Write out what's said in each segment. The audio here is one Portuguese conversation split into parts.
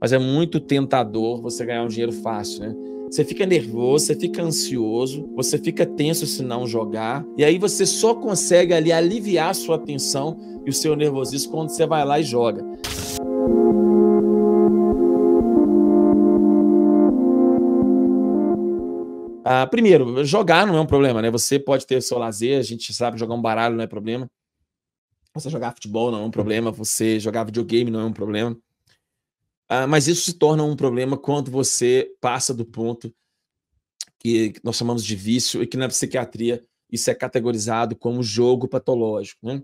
mas é muito tentador você ganhar um dinheiro fácil, né? Você fica nervoso, você fica ansioso, você fica tenso se não jogar, e aí você só consegue ali aliviar a sua tensão e o seu nervosismo quando você vai lá e joga. Ah, primeiro, jogar não é um problema, né? Você pode ter o seu lazer, a gente sabe jogar um baralho não é problema. Você jogar futebol não é um problema, você jogar videogame não é um problema. Ah, mas isso se torna um problema quando você passa do ponto que nós chamamos de vício e que na psiquiatria isso é categorizado como jogo patológico. Né?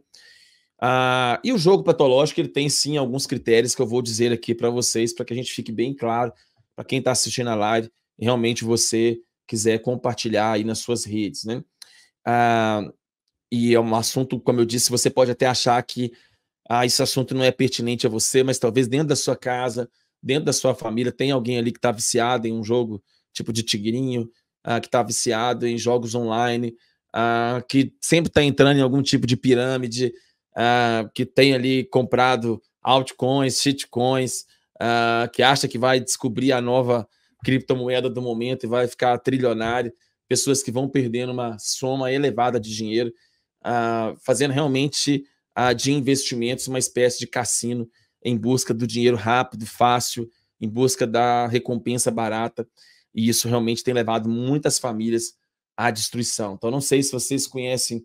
Ah, e o jogo patológico ele tem sim alguns critérios que eu vou dizer aqui para vocês para que a gente fique bem claro para quem está assistindo a live e realmente você quiser compartilhar aí nas suas redes, né? Ah, e é um assunto, como eu disse, você pode até achar que ah, esse assunto não é pertinente a você, mas talvez dentro da sua casa, dentro da sua família, tem alguém ali que está viciado em um jogo tipo de tigrinho, ah, que está viciado em jogos online, ah, que sempre está entrando em algum tipo de pirâmide, ah, que tem ali comprado altcoins, shitcoins, ah, que acha que vai descobrir a nova criptomoeda do momento e vai ficar trilionário. Pessoas que vão perdendo uma soma elevada de dinheiro, ah, fazendo realmente de investimentos, uma espécie de cassino em busca do dinheiro rápido, fácil, em busca da recompensa barata. E isso realmente tem levado muitas famílias à destruição. Então, não sei se vocês conhecem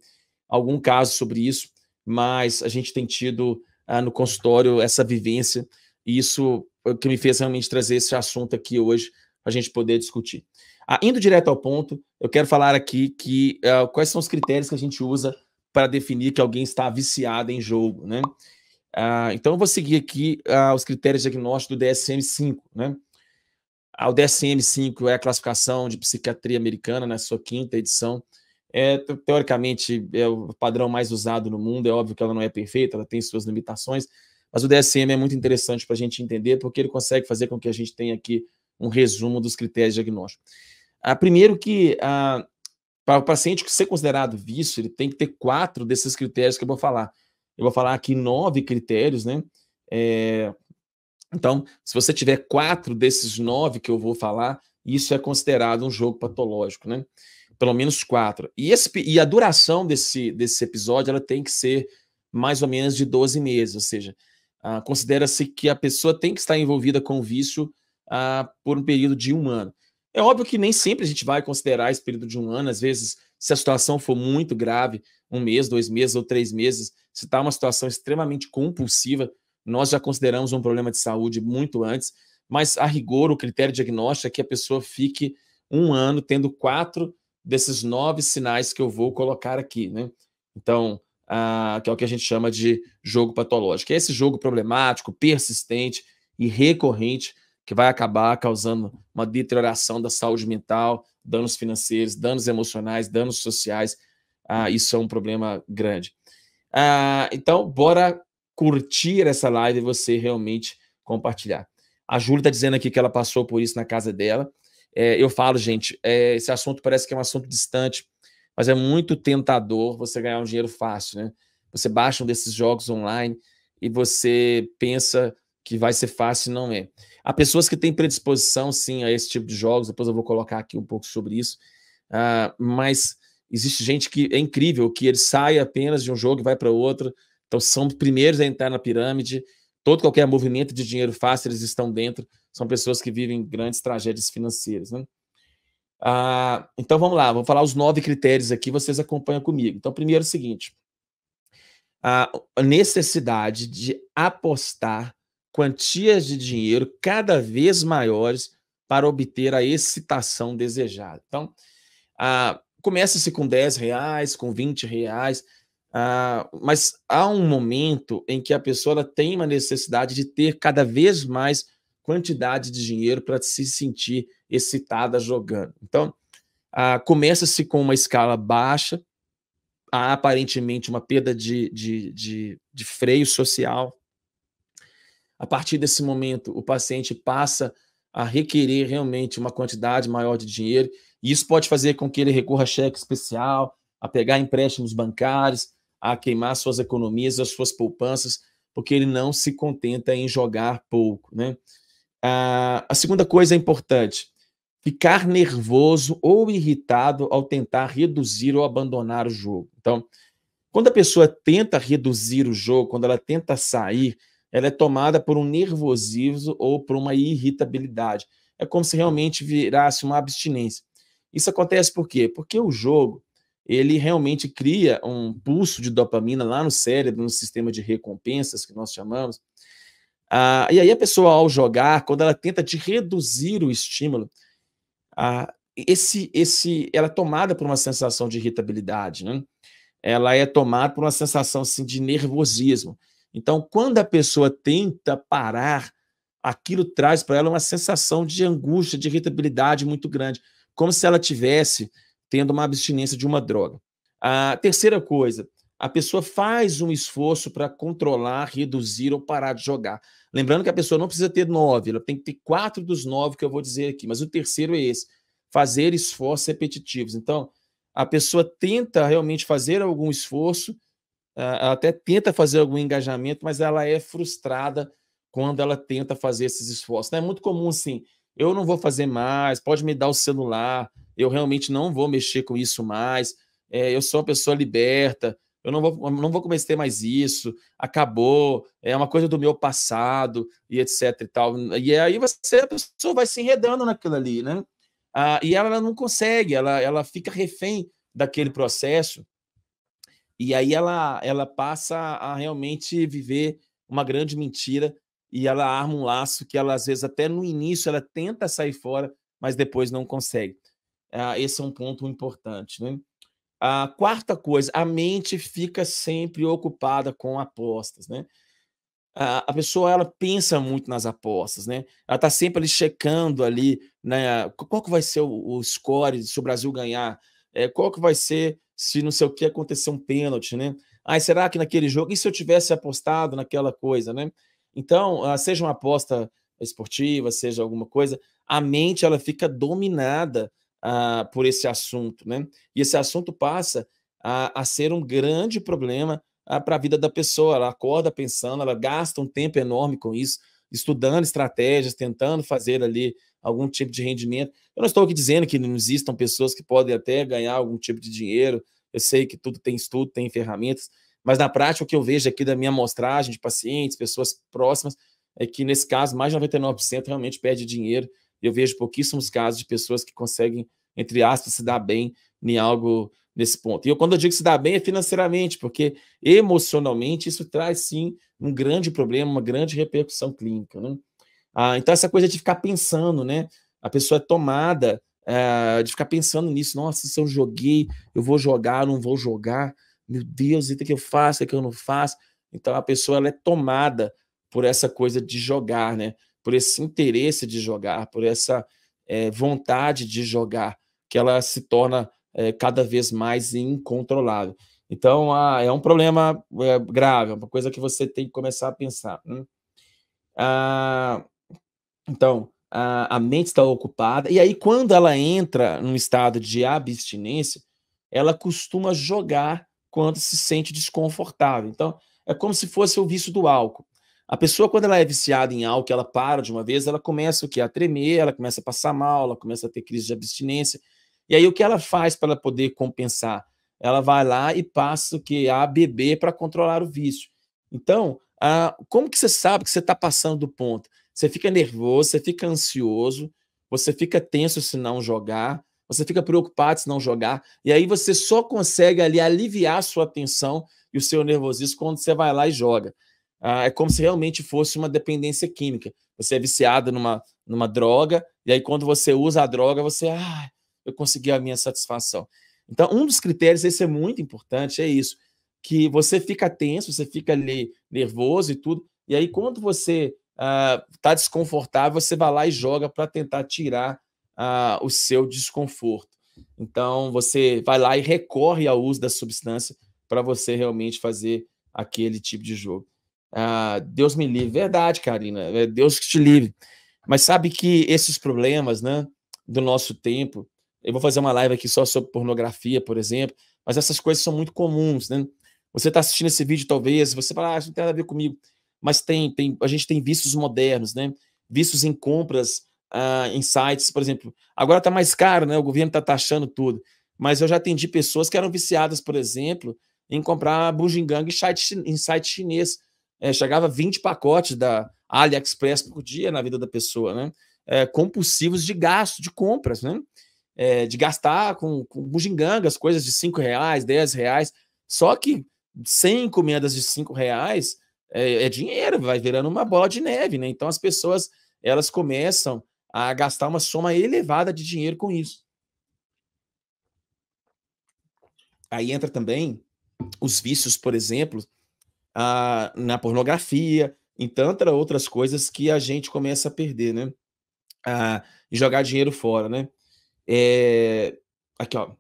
algum caso sobre isso, mas a gente tem tido ah, no consultório essa vivência. E isso é o que me fez realmente trazer esse assunto aqui hoje para a gente poder discutir. Ah, indo direto ao ponto, eu quero falar aqui que ah, quais são os critérios que a gente usa para definir que alguém está viciado em jogo, né? Ah, então, eu vou seguir aqui ah, os critérios diagnósticos do DSM-5, né? Ah, o DSM-5 é a classificação de psiquiatria americana, na né? sua quinta edição. É, teoricamente, é o padrão mais usado no mundo, é óbvio que ela não é perfeita, ela tem suas limitações, mas o DSM é muito interessante para a gente entender, porque ele consegue fazer com que a gente tenha aqui um resumo dos critérios diagnósticos. Ah, primeiro que ah, para o paciente ser considerado vício, ele tem que ter quatro desses critérios que eu vou falar. Eu vou falar aqui nove critérios, né? É... Então, se você tiver quatro desses nove que eu vou falar, isso é considerado um jogo patológico, né? Pelo menos quatro. E, esse, e a duração desse, desse episódio ela tem que ser mais ou menos de 12 meses, ou seja, ah, considera-se que a pessoa tem que estar envolvida com o vício ah, por um período de um ano. É óbvio que nem sempre a gente vai considerar esse período de um ano, às vezes, se a situação for muito grave, um mês, dois meses ou três meses, se está uma situação extremamente compulsiva, nós já consideramos um problema de saúde muito antes, mas a rigor, o critério diagnóstico é que a pessoa fique um ano tendo quatro desses nove sinais que eu vou colocar aqui, né? Então, ah, que é o que a gente chama de jogo patológico. É esse jogo problemático, persistente e recorrente que vai acabar causando uma deterioração da saúde mental, danos financeiros, danos emocionais, danos sociais. Ah, isso é um problema grande. Ah, então, bora curtir essa live e você realmente compartilhar. A Júlia está dizendo aqui que ela passou por isso na casa dela. É, eu falo, gente, é, esse assunto parece que é um assunto distante, mas é muito tentador você ganhar um dinheiro fácil, né? Você baixa um desses jogos online e você pensa que vai ser fácil, não é. Há pessoas que têm predisposição, sim, a esse tipo de jogos, depois eu vou colocar aqui um pouco sobre isso, uh, mas existe gente que é incrível, que ele sai apenas de um jogo e vai para outro, então são os primeiros a entrar na pirâmide, todo qualquer movimento de dinheiro fácil eles estão dentro, são pessoas que vivem grandes tragédias financeiras, né? Ah, então vamos lá, vou falar os nove critérios aqui, vocês acompanham comigo. Então, primeiro é o seguinte: a necessidade de apostar quantias de dinheiro cada vez maiores para obter a excitação desejada. Então, ah, começa-se com 10 reais, com 20 reais, ah, mas há um momento em que a pessoa tem uma necessidade de ter cada vez mais quantidade de dinheiro para se sentir excitada jogando. Então, ah, começa-se com uma escala baixa, há aparentemente uma perda de, de, de, de freio social, a partir desse momento, o paciente passa a requerer realmente uma quantidade maior de dinheiro, e isso pode fazer com que ele recorra a cheque especial, a pegar empréstimos bancários, a queimar suas economias, as suas poupanças, porque ele não se contenta em jogar pouco. Né? Ah, a segunda coisa é importante: ficar nervoso ou irritado ao tentar reduzir ou abandonar o jogo. Então, quando a pessoa tenta reduzir o jogo, quando ela tenta sair, ela é tomada por um nervosismo ou por uma irritabilidade. É como se realmente virasse uma abstinência. Isso acontece por quê? Porque o jogo, ele realmente cria um pulso de dopamina lá no cérebro, no sistema de recompensas que nós chamamos. Ah, e aí a pessoa, ao jogar, quando ela tenta de reduzir o estímulo, ah, esse, esse, ela é tomada por uma sensação de irritabilidade, né? Ela é tomada por uma sensação assim, de nervosismo. Então, quando a pessoa tenta parar, aquilo traz para ela uma sensação de angústia, de irritabilidade muito grande, como se ela tivesse tendo uma abstinência de uma droga. A terceira coisa, a pessoa faz um esforço para controlar, reduzir ou parar de jogar. Lembrando que a pessoa não precisa ter nove, ela tem que ter quatro dos nove que eu vou dizer aqui, mas o terceiro é esse: fazer esforços repetitivos. Então, a pessoa tenta realmente fazer algum esforço ela até tenta fazer algum engajamento, mas ela é frustrada quando ela tenta fazer esses esforços. Né? É muito comum assim, eu não vou fazer mais, pode me dar o celular, eu realmente não vou mexer com isso mais, é, eu sou uma pessoa liberta, eu não vou, não vou cometer mais isso, acabou, é uma coisa do meu passado, e etc e tal. E aí você, a pessoa vai se enredando naquilo ali, né? Ah, e ela, ela não consegue, ela, ela fica refém daquele processo, e aí ela, ela passa a realmente viver uma grande mentira e ela arma um laço que ela, às vezes, até no início, ela tenta sair fora, mas depois não consegue. Ah, esse é um ponto importante. Né? A quarta coisa, a mente fica sempre ocupada com apostas. Né? Ah, a pessoa ela pensa muito nas apostas, né? Ela está sempre ali checando ali, né? Qual que vai ser o, o score se o Brasil ganhar? É, qual que vai ser se não sei o que aconteceu um pênalti, né? Ai, será que naquele jogo, e se eu tivesse apostado naquela coisa, né? Então, ah, seja uma aposta esportiva, seja alguma coisa, a mente ela fica dominada ah, por esse assunto, né? E esse assunto passa a, a ser um grande problema ah, para a vida da pessoa. Ela acorda pensando, ela gasta um tempo enorme com isso, estudando estratégias, tentando fazer ali algum tipo de rendimento. Eu não estou aqui dizendo que não existam pessoas que podem até ganhar algum tipo de dinheiro. Eu sei que tudo tem estudo, tem ferramentas, mas na prática o que eu vejo aqui da minha amostragem de pacientes, pessoas próximas, é que nesse caso mais de 99% realmente perde dinheiro. Eu vejo pouquíssimos casos de pessoas que conseguem, entre aspas, se dar bem em algo nesse ponto. E eu, quando eu digo se dá bem, é financeiramente, porque emocionalmente isso traz sim um grande problema, uma grande repercussão clínica. Né? Ah, então, essa coisa de ficar pensando, né? A pessoa é tomada é, de ficar pensando nisso. Nossa, se eu joguei, eu vou jogar, não vou jogar. Meu Deus, o que eu faço, o que eu não faço? Então, a pessoa ela é tomada por essa coisa de jogar, né? Por esse interesse de jogar, por essa é, vontade de jogar, que ela se torna é, cada vez mais incontrolável. Então, ah, é um problema é, grave, é uma coisa que você tem que começar a pensar. Né? Ah, então, a, a mente está ocupada, e aí, quando ela entra num estado de abstinência, ela costuma jogar quando se sente desconfortável. Então, é como se fosse o vício do álcool. A pessoa, quando ela é viciada em álcool, ela para de uma vez, ela começa o que? A tremer, ela começa a passar mal, ela começa a ter crise de abstinência. E aí, o que ela faz para poder compensar? Ela vai lá e passa o que? A beber para controlar o vício. Então, como que você sabe que você está passando do ponto? Você fica nervoso, você fica ansioso, você fica tenso se não jogar, você fica preocupado se não jogar, e aí você só consegue ali aliviar a sua tensão e o seu nervosismo quando você vai lá e joga. Ah, é como se realmente fosse uma dependência química. Você é viciado numa, numa droga, e aí quando você usa a droga, você, ah, eu consegui a minha satisfação. Então, um dos critérios, esse é muito importante, é isso, que você fica tenso, você fica ali nervoso e tudo, e aí quando você está ah, uh, desconfortável, você vai lá e joga para tentar tirar uh, o seu desconforto. Então, você vai lá e recorre ao uso da substância para você realmente fazer aquele tipo de jogo. Uh, Deus me livre. Verdade, Karina. É Deus que te livre. Mas sabe que esses problemas né, do nosso tempo, eu vou fazer uma live aqui só sobre pornografia, por exemplo, mas essas coisas são muito comuns. Né? Você está assistindo esse vídeo, talvez, você fala, ah, isso não tem nada a ver comigo mas tem, tem a gente tem vícios modernos, né? Vícios em compras, uh, em sites, por exemplo. Agora está mais caro, né? O governo está taxando tudo. Mas eu já atendi pessoas que eram viciadas, por exemplo, em comprar bujinganga em site, em chinês. É, chegava 20 pacotes da AliExpress por dia na vida da pessoa, né? É, compulsivos de gasto, de compras, né? É, de gastar com, com bugigangas, coisas de 5 reais, 10 reais. Só que 100 encomendas de 5 reais é, é dinheiro, vai virando uma bola de neve, né? Então as pessoas elas começam a gastar uma soma elevada de dinheiro com isso. Aí entra também os vícios, por exemplo, a, na pornografia, em tantas outras coisas que a gente começa a perder, né? A, jogar dinheiro fora, né? É, aqui, ó.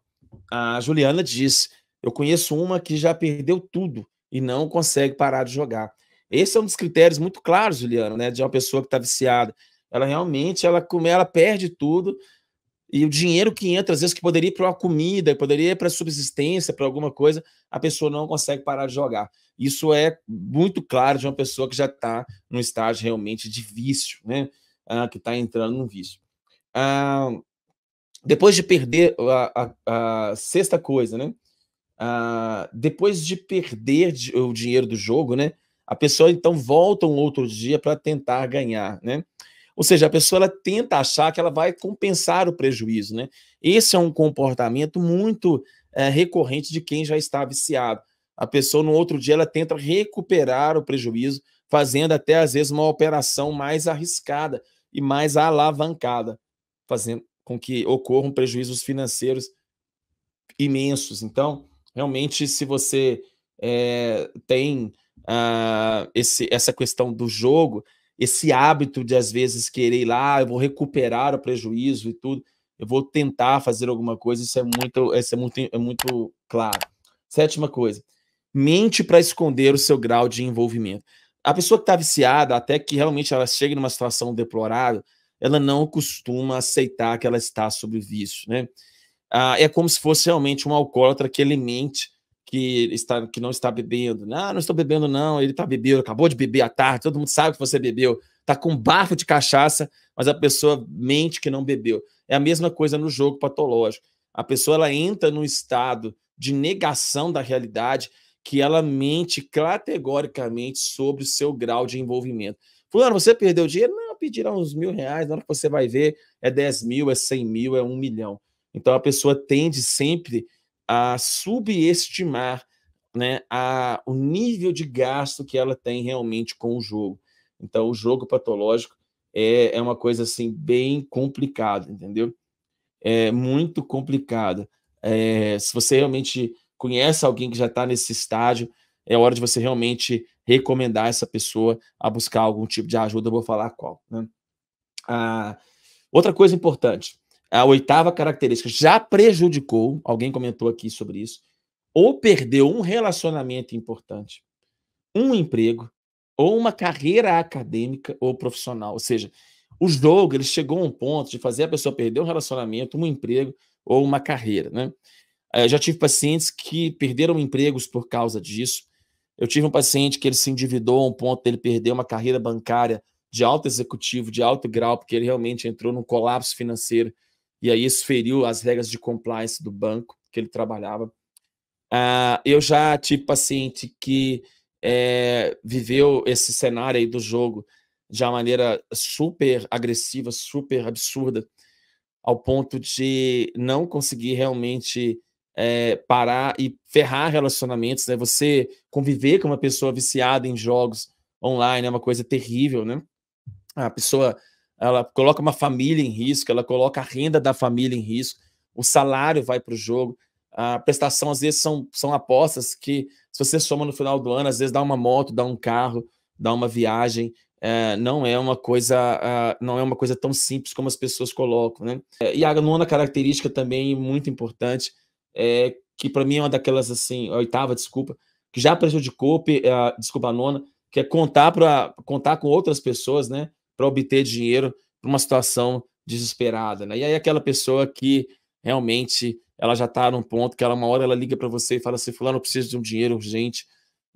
A Juliana diz: Eu conheço uma que já perdeu tudo e não consegue parar de jogar. Esse é um dos critérios muito claros, Juliana, né? De uma pessoa que está viciada. Ela realmente ela, ela perde tudo e o dinheiro que entra, às vezes, que poderia ir para uma comida, poderia ir para subsistência, para alguma coisa, a pessoa não consegue parar de jogar. Isso é muito claro de uma pessoa que já está no estágio realmente de vício, né? Ah, que está entrando no vício. Ah, depois de perder a, a, a sexta coisa, né? Ah, depois de perder o dinheiro do jogo, né? A pessoa então volta um outro dia para tentar ganhar, né? Ou seja, a pessoa ela tenta achar que ela vai compensar o prejuízo, né? Esse é um comportamento muito é, recorrente de quem já está viciado. A pessoa no outro dia ela tenta recuperar o prejuízo, fazendo até às vezes uma operação mais arriscada e mais alavancada, fazendo com que ocorram prejuízos financeiros imensos. Então, realmente, se você é, tem uh, esse, essa questão do jogo, esse hábito de às vezes querer ir lá, ah, eu vou recuperar o prejuízo e tudo, eu vou tentar fazer alguma coisa, isso é muito, isso é muito, é muito claro. Sétima coisa, mente para esconder o seu grau de envolvimento. A pessoa que está viciada, até que realmente ela chegue numa situação deplorável, ela não costuma aceitar que ela está sob vício, né? ah, é como se fosse realmente um alcoólatra que ele mente que, está, que não está bebendo. Ah, não estou bebendo, não. Ele está bebendo, acabou de beber à tarde, todo mundo sabe que você bebeu. Está com um bafo de cachaça, mas a pessoa mente que não bebeu. É a mesma coisa no jogo patológico. A pessoa ela entra num estado de negação da realidade que ela mente categoricamente sobre o seu grau de envolvimento. Fulano, você perdeu dinheiro? Não, pedirá uns mil reais, na hora que você vai ver, é 10 mil, é 100 mil, é um milhão. Então a pessoa tende sempre a subestimar né, a, o nível de gasto que ela tem realmente com o jogo. Então o jogo patológico é, é uma coisa assim bem complicada, entendeu? É muito complicada. É, se você realmente conhece alguém que já está nesse estágio, é hora de você realmente recomendar essa pessoa a buscar algum tipo de ajuda. Eu vou falar qual. Né? Ah, outra coisa importante: a oitava característica já prejudicou, alguém comentou aqui sobre isso, ou perdeu um relacionamento importante, um emprego, ou uma carreira acadêmica ou profissional. Ou seja, o jogo ele chegou a um ponto de fazer a pessoa perder um relacionamento, um emprego ou uma carreira. Né? Eu eh, já tive pacientes que perderam empregos por causa disso. Eu tive um paciente que ele se endividou a um ponto ele perder uma carreira bancária de alto executivo, de alto grau, porque ele realmente entrou num colapso financeiro e aí isso feriu as regras de compliance do banco que ele trabalhava. Ah, eu já tive tipo assim, paciente que é, viveu esse cenário aí do jogo de uma maneira super agressiva, super absurda, ao ponto de não conseguir realmente é, parar e ferrar relacionamentos. Né? Você conviver com uma pessoa viciada em jogos online é uma coisa terrível, né? A pessoa ela coloca uma família em risco, ela coloca a renda da família em risco, o salário vai para o jogo, a prestação às vezes são, são apostas que, se você soma no final do ano, às vezes dá uma moto, dá um carro, dá uma viagem. É, não é uma coisa não é uma coisa tão simples como as pessoas colocam né é, e a nona característica também muito importante é que para mim é uma daquelas assim a oitava desculpa que já prejudicou uh, desculpa a nona que é contar para contar com outras pessoas né para obter dinheiro para uma situação desesperada. Né? E aí aquela pessoa que realmente ela já está num ponto que ela uma hora ela liga para você e fala assim, fulano, eu preciso de um dinheiro urgente,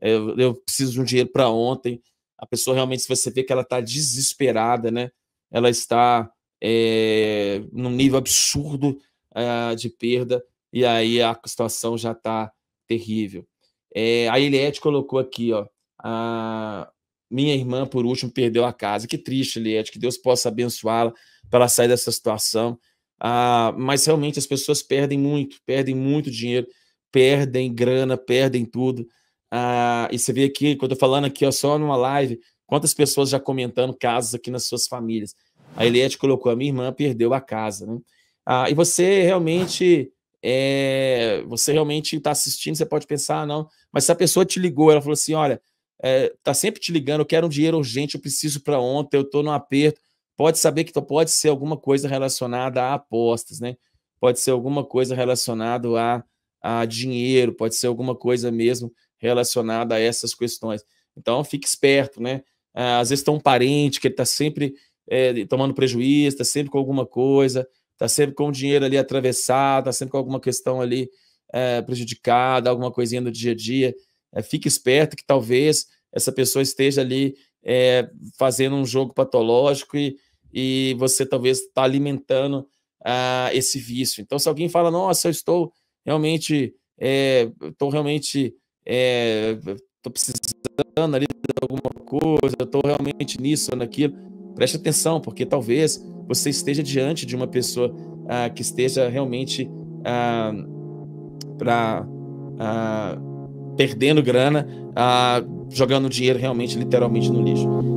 eu, é, eu preciso de um dinheiro para ontem. A pessoa realmente, se você vê que ela está desesperada, né? Ela está é, num nível absurdo é, de perda, e aí a situação já está terrível. É, a Eliette colocou aqui, ó, a, minha irmã, por último, perdeu a casa. Que triste, Liette, que Deus possa abençoá-la para ela sair dessa situação. Ah, mas realmente as pessoas perdem muito, perdem muito dinheiro, perdem grana, perdem tudo. Ah, e você vê aqui, quando eu estou falando aqui, ó, só numa live, quantas pessoas já comentando casos aqui nas suas famílias. A Eliette colocou, a minha irmã perdeu a casa, né? Ah, e você realmente é, você realmente está assistindo, você pode pensar, ah, não, mas se a pessoa te ligou, ela falou assim: olha, é, tá sempre te ligando, eu quero um dinheiro urgente, eu preciso para ontem, eu estou no aperto. Pode saber que pode ser alguma coisa relacionada a apostas, né? Pode ser alguma coisa relacionada a, a dinheiro, pode ser alguma coisa mesmo relacionada a essas questões. Então, fique esperto, né? Ah, às vezes tem tá um parente que ele tá sempre é, tomando prejuízo, está sempre com alguma coisa, tá sempre com o dinheiro ali atravessado, está sempre com alguma questão ali é, prejudicada, alguma coisinha do dia a dia. É, fique esperto que talvez essa pessoa esteja ali é, fazendo um jogo patológico e, e você talvez está alimentando ah, esse vício. Então, se alguém fala, nossa, eu estou realmente, é, estou realmente, é, estou precisando ali de alguma coisa, estou realmente nisso ou naquilo, preste atenção, porque talvez você esteja diante de uma pessoa ah, que esteja realmente ah, para. Ah, perdendo grana, ah, jogando dinheiro realmente, literalmente, no lixo.